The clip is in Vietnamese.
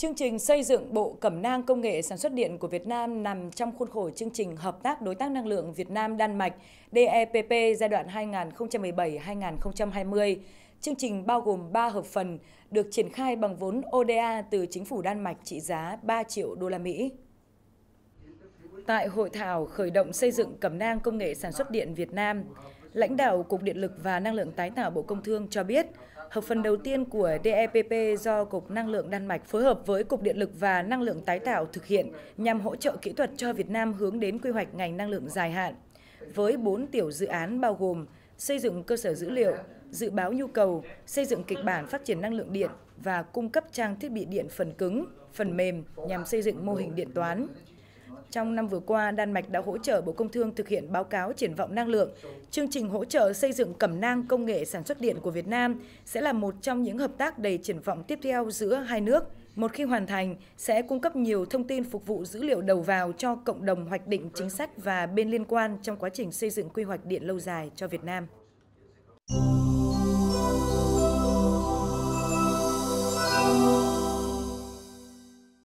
Chương trình xây dựng bộ cẩm nang công nghệ sản xuất điện của Việt Nam nằm trong khuôn khổ chương trình Hợp tác Đối tác Năng lượng Việt Nam Đan Mạch DEPP giai đoạn 2017-2020. Chương trình bao gồm 3 hợp phần được triển khai bằng vốn ODA từ chính phủ Đan Mạch trị giá 3 triệu đô la Mỹ. Tại hội thảo khởi động xây dựng cẩm nang công nghệ sản xuất điện Việt Nam, lãnh đạo Cục Điện lực và Năng lượng tái tạo Bộ Công Thương cho biết, hợp phần đầu tiên của DEPP do Cục Năng lượng Đan Mạch phối hợp với Cục Điện lực và Năng lượng tái tạo thực hiện nhằm hỗ trợ kỹ thuật cho Việt Nam hướng đến quy hoạch ngành năng lượng dài hạn. Với 4 tiểu dự án bao gồm xây dựng cơ sở dữ liệu, dự báo nhu cầu, xây dựng kịch bản phát triển năng lượng điện và cung cấp trang thiết bị điện phần cứng, phần mềm nhằm xây dựng mô hình điện toán. Trong năm vừa qua, Đan Mạch đã hỗ trợ Bộ Công Thương thực hiện báo cáo triển vọng năng lượng. Chương trình hỗ trợ xây dựng cẩm nang công nghệ sản xuất điện của Việt Nam sẽ là một trong những hợp tác đầy triển vọng tiếp theo giữa hai nước. Một khi hoàn thành, sẽ cung cấp nhiều thông tin phục vụ dữ liệu đầu vào cho cộng đồng hoạch định chính sách và bên liên quan trong quá trình xây dựng quy hoạch điện lâu dài cho Việt Nam.